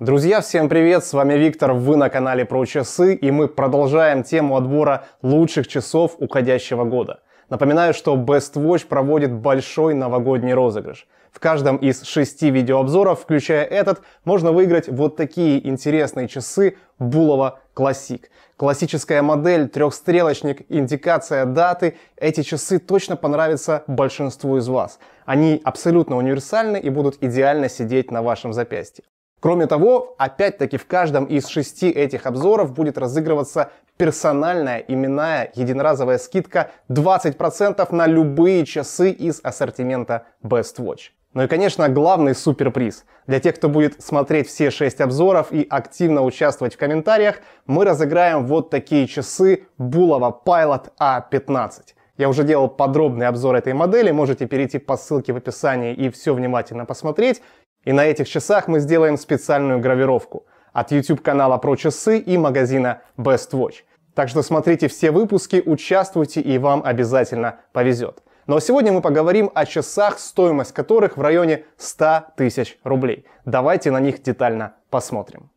Друзья, всем привет! С вами Виктор, вы на канале про часы и мы продолжаем тему отбора лучших часов уходящего года. Напоминаю, что Best Watch проводит большой новогодний розыгрыш. В каждом из шести видеообзоров, включая этот, можно выиграть вот такие интересные часы Булова Classic. Классическая модель, трехстрелочник, индикация даты. Эти часы точно понравятся большинству из вас. Они абсолютно универсальны и будут идеально сидеть на вашем запястье. Кроме того, опять-таки в каждом из шести этих обзоров будет разыгрываться персональная именная единоразовая скидка 20% на любые часы из ассортимента Best Watch. Ну и, конечно, главный суперприз. Для тех, кто будет смотреть все шесть обзоров и активно участвовать в комментариях, мы разыграем вот такие часы Bulova Pilot A15. Я уже делал подробный обзор этой модели, можете перейти по ссылке в описании и все внимательно посмотреть. И на этих часах мы сделаем специальную гравировку от YouTube-канала про часы и магазина Best Watch. Так что смотрите все выпуски, участвуйте и вам обязательно повезет. Но ну, а сегодня мы поговорим о часах, стоимость которых в районе 100 тысяч рублей. Давайте на них детально посмотрим.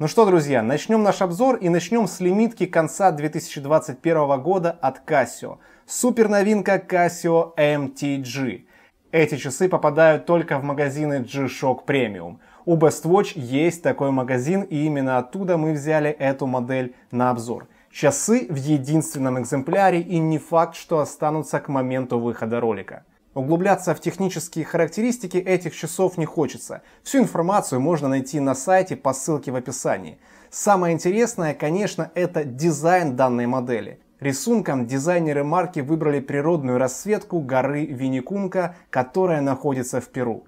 Ну что, друзья, начнем наш обзор и начнем с лимитки конца 2021 года от Casio. Супер новинка Casio MTG. Эти часы попадают только в магазины G-Shock Premium. У Best Watch есть такой магазин, и именно оттуда мы взяли эту модель на обзор. Часы в единственном экземпляре и не факт, что останутся к моменту выхода ролика. Углубляться в технические характеристики этих часов не хочется. Всю информацию можно найти на сайте по ссылке в описании. Самое интересное, конечно, это дизайн данной модели. Рисунком дизайнеры марки выбрали природную расцветку горы Винникунка, которая находится в Перу.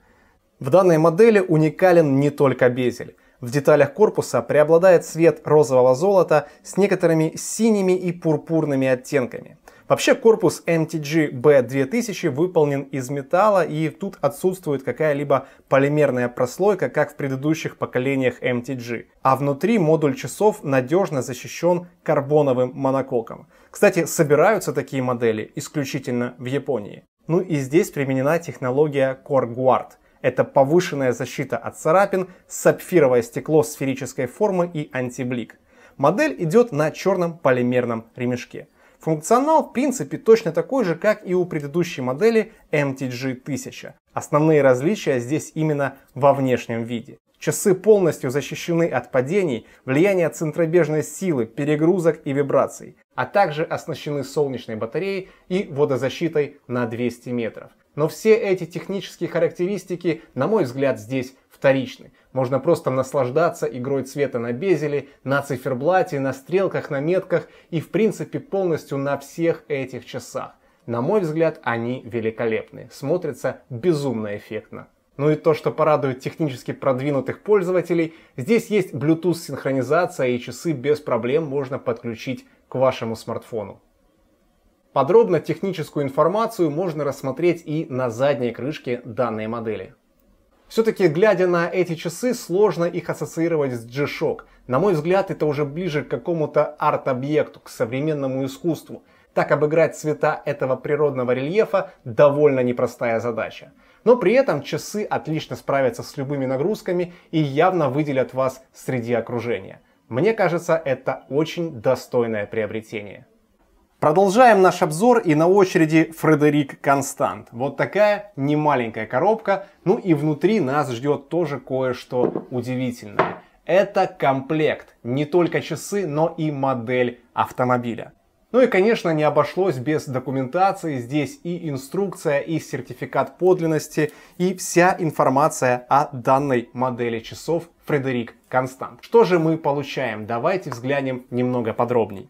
В данной модели уникален не только безель. В деталях корпуса преобладает цвет розового золота с некоторыми синими и пурпурными оттенками. Вообще корпус MTG B2000 выполнен из металла и тут отсутствует какая-либо полимерная прослойка, как в предыдущих поколениях MTG. А внутри модуль часов надежно защищен карбоновым монококом. Кстати, собираются такие модели исключительно в Японии. Ну и здесь применена технология Core Guard. Это повышенная защита от царапин, сапфировое стекло сферической формы и антиблик. Модель идет на черном полимерном ремешке. Функционал в принципе точно такой же, как и у предыдущей модели MTG-1000. Основные различия здесь именно во внешнем виде. Часы полностью защищены от падений, влияния центробежной силы, перегрузок и вибраций, а также оснащены солнечной батареей и водозащитой на 200 метров. Но все эти технические характеристики, на мой взгляд, здесь вторичны. Можно просто наслаждаться игрой цвета на безеле, на циферблате, на стрелках, на метках и в принципе полностью на всех этих часах. На мой взгляд, они великолепны, смотрятся безумно эффектно. Ну и то, что порадует технически продвинутых пользователей, здесь есть Bluetooth синхронизация и часы без проблем можно подключить к вашему смартфону. Подробно техническую информацию можно рассмотреть и на задней крышке данной модели. Все-таки, глядя на эти часы, сложно их ассоциировать с G-Shock. На мой взгляд, это уже ближе к какому-то арт-объекту, к современному искусству. Так обыграть цвета этого природного рельефа довольно непростая задача. Но при этом часы отлично справятся с любыми нагрузками и явно выделят вас среди окружения. Мне кажется, это очень достойное приобретение. Продолжаем наш обзор и на очереди Фредерик Констант. Вот такая немаленькая коробка. Ну и внутри нас ждет тоже кое-что удивительное. Это комплект, не только часы, но и модель автомобиля. Ну и, конечно, не обошлось без документации. Здесь и инструкция, и сертификат подлинности, и вся информация о данной модели часов Фредерик Констант. Что же мы получаем? Давайте взглянем немного подробнее.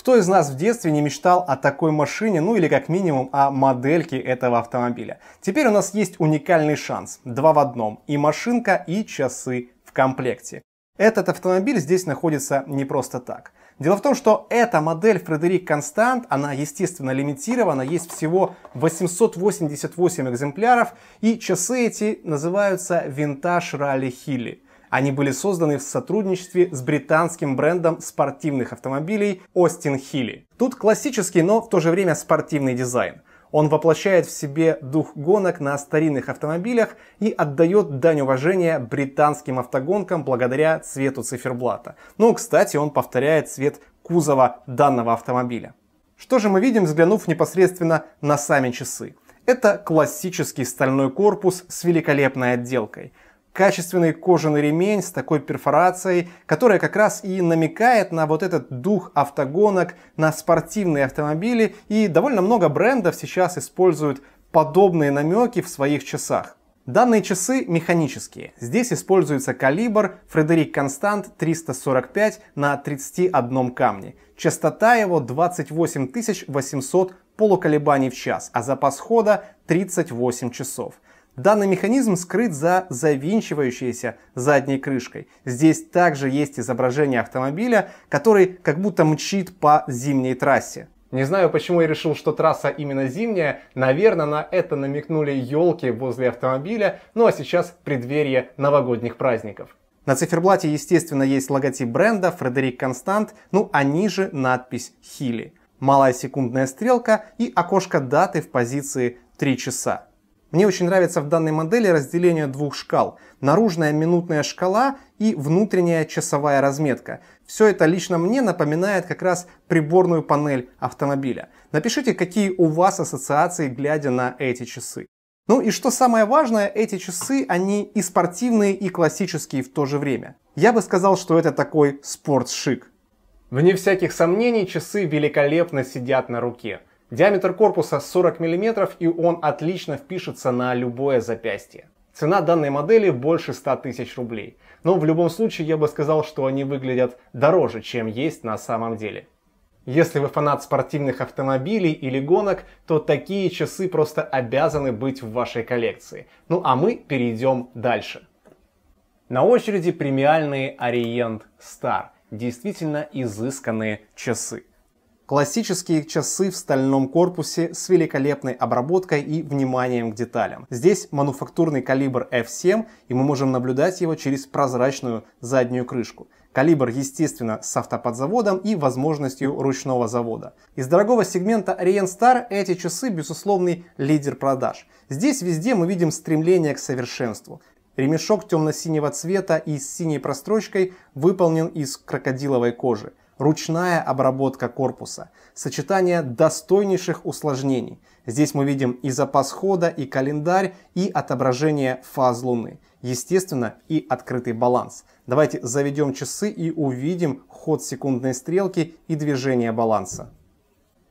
Кто из нас в детстве не мечтал о такой машине, ну или как минимум о модельке этого автомобиля? Теперь у нас есть уникальный шанс. Два в одном. И машинка, и часы в комплекте. Этот автомобиль здесь находится не просто так. Дело в том, что эта модель Фредерик Констант, она естественно лимитирована, есть всего 888 экземпляров, и часы эти называются винтаж Ралли Хилли. Они были созданы в сотрудничестве с британским брендом спортивных автомобилей Austin Healey. Тут классический, но в то же время спортивный дизайн. Он воплощает в себе дух гонок на старинных автомобилях и отдает дань уважения британским автогонкам благодаря цвету циферблата. Ну, кстати, он повторяет цвет кузова данного автомобиля. Что же мы видим, взглянув непосредственно на сами часы? Это классический стальной корпус с великолепной отделкой – качественный кожаный ремень с такой перфорацией, которая как раз и намекает на вот этот дух автогонок, на спортивные автомобили, и довольно много брендов сейчас используют подобные намеки в своих часах. Данные часы механические. Здесь используется калибр Фредерик Констант 345 на 31 камне. Частота его 28 800 полуколебаний в час, а запас хода 38 часов. Данный механизм скрыт за завинчивающейся задней крышкой. Здесь также есть изображение автомобиля, который как будто мчит по зимней трассе. Не знаю, почему я решил, что трасса именно зимняя. Наверное, на это намекнули елки возле автомобиля. Ну а сейчас преддверие новогодних праздников. На циферблате, естественно, есть логотип бренда Фредерик Констант, ну а ниже надпись Хили. Малая секундная стрелка и окошко даты в позиции 3 часа. Мне очень нравится в данной модели разделение двух шкал. Наружная минутная шкала и внутренняя часовая разметка. Все это лично мне напоминает как раз приборную панель автомобиля. Напишите, какие у вас ассоциации, глядя на эти часы. Ну и что самое важное, эти часы, они и спортивные, и классические в то же время. Я бы сказал, что это такой спортшик. Вне всяких сомнений, часы великолепно сидят на руке. Диаметр корпуса 40 мм и он отлично впишется на любое запястье. Цена данной модели больше 100 тысяч рублей, но в любом случае я бы сказал, что они выглядят дороже, чем есть на самом деле. Если вы фанат спортивных автомобилей или гонок, то такие часы просто обязаны быть в вашей коллекции. Ну а мы перейдем дальше. На очереди премиальные Orient Star, действительно изысканные часы. Классические часы в стальном корпусе с великолепной обработкой и вниманием к деталям. Здесь мануфактурный калибр F7, и мы можем наблюдать его через прозрачную заднюю крышку. Калибр, естественно, с автоподзаводом и возможностью ручного завода. Из дорогого сегмента Star эти часы, безусловный лидер продаж. Здесь везде мы видим стремление к совершенству. Ремешок темно-синего цвета и с синей прострочкой выполнен из крокодиловой кожи ручная обработка корпуса, сочетание достойнейших усложнений. Здесь мы видим и запас хода, и календарь, и отображение фаз Луны. Естественно, и открытый баланс. Давайте заведем часы и увидим ход секундной стрелки и движение баланса.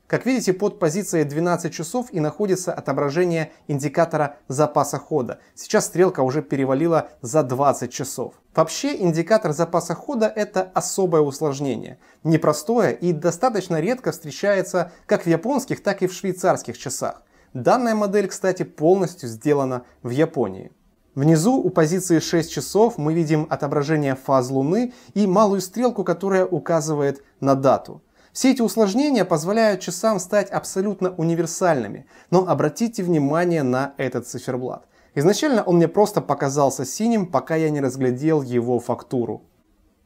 Как видите, под позицией 12 часов и находится отображение индикатора запаса хода. Сейчас стрелка уже перевалила за 20 часов. Вообще, индикатор запаса хода – это особое усложнение. Непростое и достаточно редко встречается как в японских, так и в швейцарских часах. Данная модель, кстати, полностью сделана в Японии. Внизу у позиции 6 часов мы видим отображение фаз Луны и малую стрелку, которая указывает на дату. Все эти усложнения позволяют часам стать абсолютно универсальными, но обратите внимание на этот циферблат. Изначально он мне просто показался синим, пока я не разглядел его фактуру.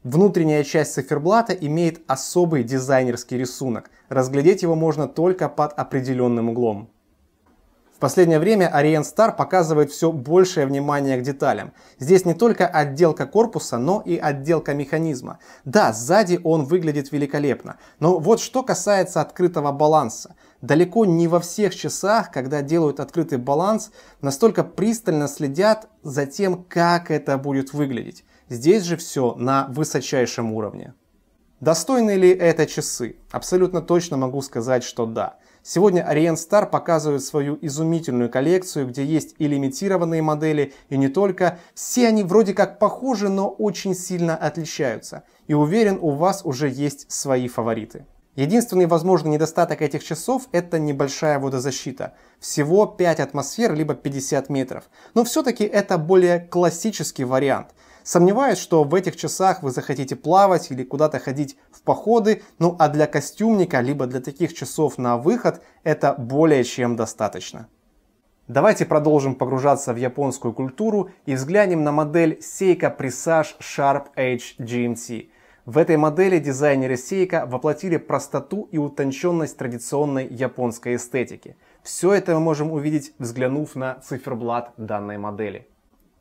Внутренняя часть циферблата имеет особый дизайнерский рисунок. Разглядеть его можно только под определенным углом. В последнее время Orient Star показывает все большее внимание к деталям. Здесь не только отделка корпуса, но и отделка механизма. Да, сзади он выглядит великолепно, но вот что касается открытого баланса. Далеко не во всех часах, когда делают открытый баланс, настолько пристально следят за тем, как это будет выглядеть. Здесь же все на высочайшем уровне. Достойны ли это часы? Абсолютно точно могу сказать, что да. Сегодня Orient Star показывает свою изумительную коллекцию, где есть и лимитированные модели, и не только. Все они вроде как похожи, но очень сильно отличаются. И уверен, у вас уже есть свои фавориты. Единственный возможный недостаток этих часов – это небольшая водозащита. Всего 5 атмосфер, либо 50 метров. Но все-таки это более классический вариант – Сомневаюсь, что в этих часах вы захотите плавать или куда-то ходить в походы, ну а для костюмника, либо для таких часов на выход, это более чем достаточно. Давайте продолжим погружаться в японскую культуру и взглянем на модель Seiko Presage Sharp Edge GMT. В этой модели дизайнеры Seiko воплотили простоту и утонченность традиционной японской эстетики. Все это мы можем увидеть, взглянув на циферблат данной модели.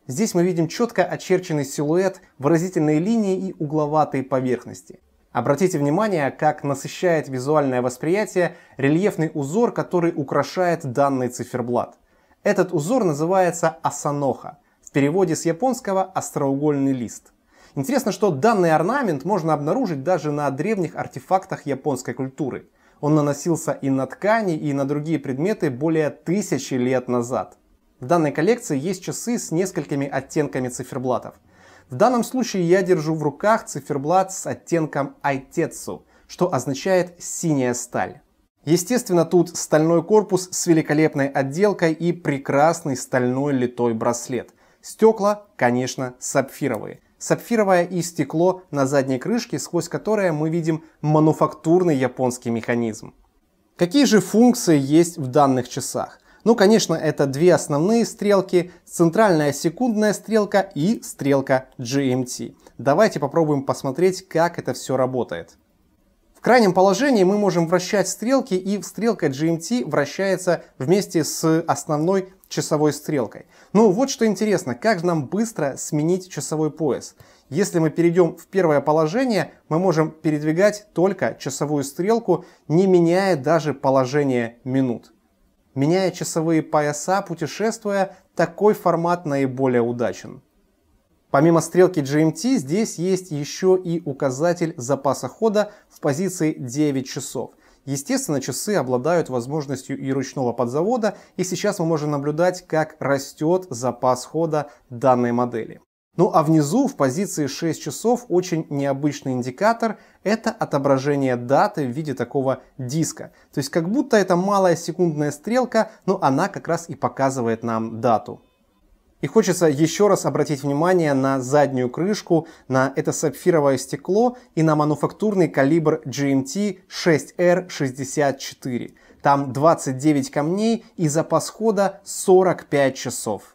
Здесь мы видим четко очерченный силуэт, выразительные линии и угловатые поверхности. Обратите внимание, как насыщает визуальное восприятие рельефный узор, который украшает данный циферблат. Этот узор называется асаноха, в переводе с японского «остроугольный лист». Интересно, что данный орнамент можно обнаружить даже на древних артефактах японской культуры. Он наносился и на ткани, и на другие предметы более тысячи лет назад. В данной коллекции есть часы с несколькими оттенками циферблатов. В данном случае я держу в руках циферблат с оттенком айтецу, что означает «синяя сталь». Естественно, тут стальной корпус с великолепной отделкой и прекрасный стальной литой браслет. Стекла, конечно, сапфировые. Сапфировое и стекло на задней крышке, сквозь которое мы видим мануфактурный японский механизм. Какие же функции есть в данных часах? Ну, конечно, это две основные стрелки, центральная секундная стрелка и стрелка GMT. Давайте попробуем посмотреть, как это все работает. В крайнем положении мы можем вращать стрелки, и стрелка GMT вращается вместе с основной часовой стрелкой. Ну вот что интересно, как нам быстро сменить часовой пояс? Если мы перейдем в первое положение, мы можем передвигать только часовую стрелку, не меняя даже положение минут. Меняя часовые пояса, путешествуя, такой формат наиболее удачен. Помимо стрелки GMT, здесь есть еще и указатель запаса хода в позиции 9 часов. Естественно, часы обладают возможностью и ручного подзавода, и сейчас мы можем наблюдать, как растет запас хода данной модели. Ну а внизу в позиции 6 часов очень необычный индикатор – это отображение даты в виде такого диска. То есть как будто это малая секундная стрелка, но она как раз и показывает нам дату. И хочется еще раз обратить внимание на заднюю крышку, на это сапфировое стекло и на мануфактурный калибр GMT 6R64. Там 29 камней и запас хода 45 часов.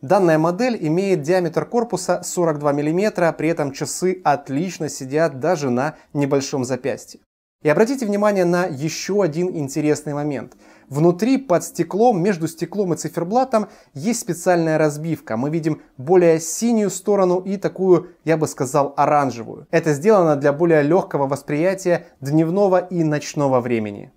Данная модель имеет диаметр корпуса 42 мм, при этом часы отлично сидят даже на небольшом запястье. И обратите внимание на еще один интересный момент. Внутри, под стеклом, между стеклом и циферблатом есть специальная разбивка. Мы видим более синюю сторону и такую, я бы сказал, оранжевую. Это сделано для более легкого восприятия дневного и ночного времени.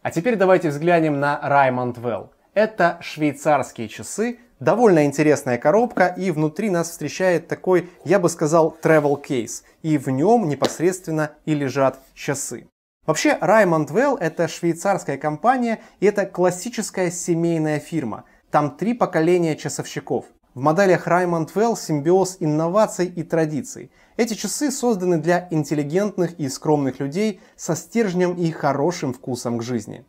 А теперь давайте взглянем на Raymond Well. Это швейцарские часы Довольно интересная коробка, и внутри нас встречает такой, я бы сказал, travel case. И в нем непосредственно и лежат часы. Вообще, Raymond Well – это швейцарская компания, и это классическая семейная фирма. Там три поколения часовщиков. В моделях Raymond Well симбиоз инноваций и традиций. Эти часы созданы для интеллигентных и скромных людей со стержнем и хорошим вкусом к жизни.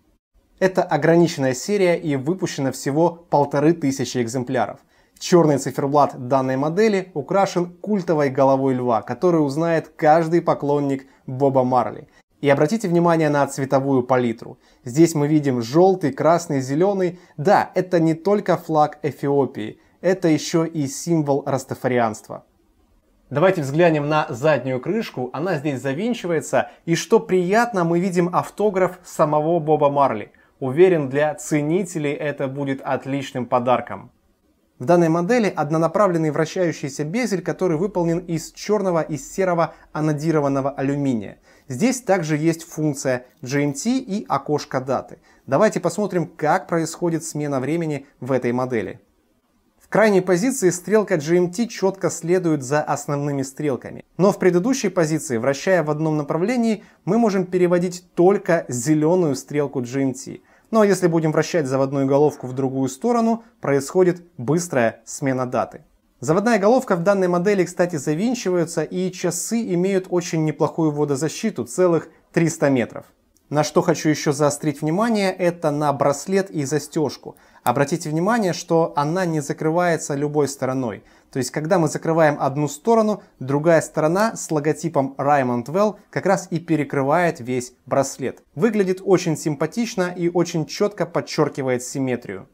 Это ограниченная серия и выпущено всего полторы тысячи экземпляров. Черный циферблат данной модели украшен культовой головой льва, которую узнает каждый поклонник Боба Марли. И обратите внимание на цветовую палитру. Здесь мы видим желтый, красный, зеленый. Да, это не только флаг Эфиопии, это еще и символ растафарианства. Давайте взглянем на заднюю крышку, она здесь завинчивается, и что приятно, мы видим автограф самого Боба Марли – Уверен, для ценителей это будет отличным подарком. В данной модели однонаправленный вращающийся безель, который выполнен из черного и серого анодированного алюминия. Здесь также есть функция GMT и окошко даты. Давайте посмотрим, как происходит смена времени в этой модели крайней позиции стрелка GMT четко следует за основными стрелками. Но в предыдущей позиции, вращая в одном направлении, мы можем переводить только зеленую стрелку GMT. Но ну, а если будем вращать заводную головку в другую сторону, происходит быстрая смена даты. Заводная головка в данной модели, кстати, завинчиваются, и часы имеют очень неплохую водозащиту, целых 300 метров. На что хочу еще заострить внимание, это на браслет и застежку. Обратите внимание, что она не закрывается любой стороной. То есть, когда мы закрываем одну сторону, другая сторона с логотипом Raymond Well как раз и перекрывает весь браслет. Выглядит очень симпатично и очень четко подчеркивает симметрию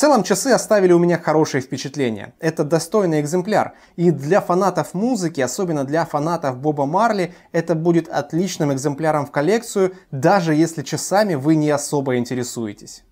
целом часы оставили у меня хорошее впечатление. Это достойный экземпляр, и для фанатов музыки, особенно для фанатов Боба Марли, это будет отличным экземпляром в коллекцию, даже если часами вы не особо интересуетесь.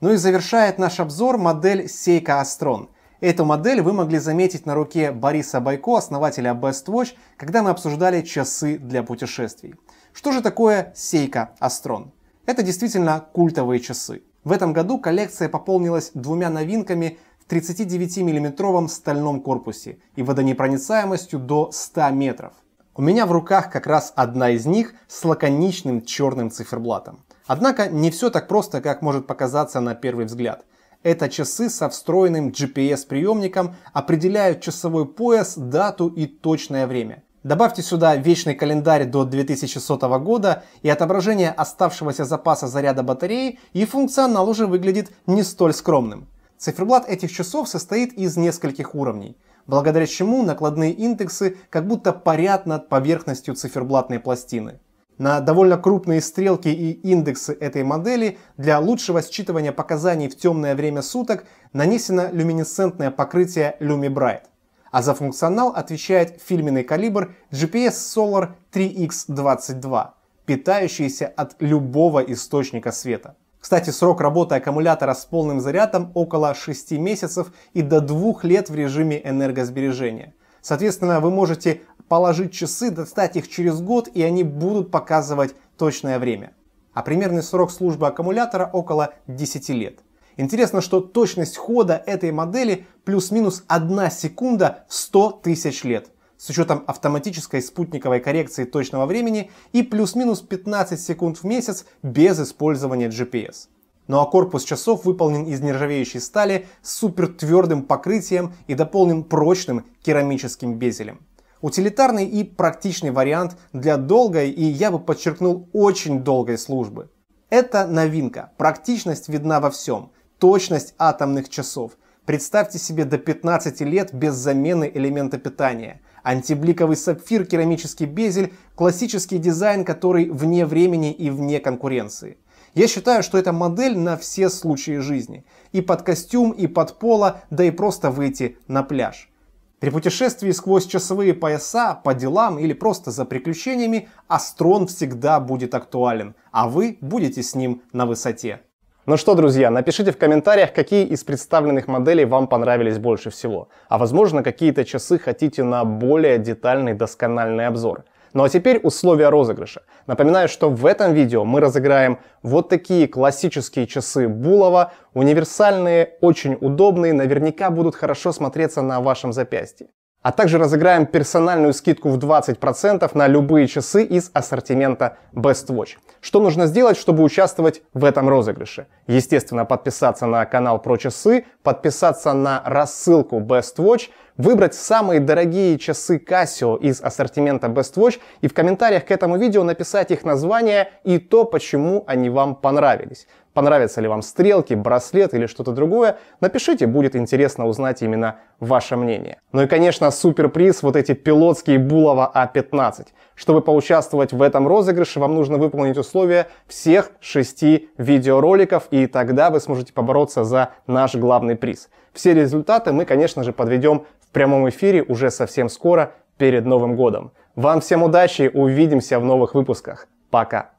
Ну и завершает наш обзор модель Seiko Astron. Эту модель вы могли заметить на руке Бориса Байко, основателя Best Watch, когда мы обсуждали часы для путешествий. Что же такое Seiko Astron? Это действительно культовые часы. В этом году коллекция пополнилась двумя новинками в 39 миллиметровом стальном корпусе и водонепроницаемостью до 100 метров. У меня в руках как раз одна из них с лаконичным черным циферблатом. Однако не все так просто, как может показаться на первый взгляд. Это часы со встроенным GPS-приемником определяют часовой пояс, дату и точное время. Добавьте сюда вечный календарь до 2100 года и отображение оставшегося запаса заряда батареи, и функционал уже выглядит не столь скромным. Циферблат этих часов состоит из нескольких уровней, благодаря чему накладные индексы как будто парят над поверхностью циферблатной пластины. На довольно крупные стрелки и индексы этой модели для лучшего считывания показаний в темное время суток нанесено люминесцентное покрытие LumiBright а за функционал отвечает фирменный калибр GPS Solar 3X22, питающийся от любого источника света. Кстати, срок работы аккумулятора с полным зарядом около 6 месяцев и до 2 лет в режиме энергосбережения. Соответственно, вы можете положить часы, достать их через год, и они будут показывать точное время. А примерный срок службы аккумулятора около 10 лет. Интересно, что точность хода этой модели плюс-минус 1 секунда в 100 тысяч лет с учетом автоматической спутниковой коррекции точного времени и плюс-минус 15 секунд в месяц без использования GPS. Ну а корпус часов выполнен из нержавеющей стали с супертвердым покрытием и дополнен прочным керамическим безелем. Утилитарный и практичный вариант для долгой и, я бы подчеркнул, очень долгой службы. Это новинка, практичность видна во всем – точность атомных часов. Представьте себе до 15 лет без замены элемента питания. Антибликовый сапфир, керамический безель – классический дизайн, который вне времени и вне конкуренции. Я считаю, что это модель на все случаи жизни. И под костюм, и под поло, да и просто выйти на пляж. При путешествии сквозь часовые пояса, по делам или просто за приключениями, астрон всегда будет актуален, а вы будете с ним на высоте. Ну что, друзья, напишите в комментариях, какие из представленных моделей вам понравились больше всего. А возможно, какие-то часы хотите на более детальный доскональный обзор. Ну а теперь условия розыгрыша. Напоминаю, что в этом видео мы разыграем вот такие классические часы Булова, универсальные, очень удобные, наверняка будут хорошо смотреться на вашем запястье. А также разыграем персональную скидку в 20% на любые часы из ассортимента Best Watch. Что нужно сделать, чтобы участвовать в этом розыгрыше? Естественно, подписаться на канал про часы, подписаться на рассылку Best Watch, выбрать самые дорогие часы Casio из ассортимента Best Watch и в комментариях к этому видео написать их название и то, почему они вам понравились понравятся ли вам стрелки, браслет или что-то другое, напишите, будет интересно узнать именно ваше мнение. Ну и, конечно, суперприз вот эти пилотские Булава А15. Чтобы поучаствовать в этом розыгрыше, вам нужно выполнить условия всех шести видеороликов, и тогда вы сможете побороться за наш главный приз. Все результаты мы, конечно же, подведем в прямом эфире уже совсем скоро, перед Новым годом. Вам всем удачи, увидимся в новых выпусках. Пока!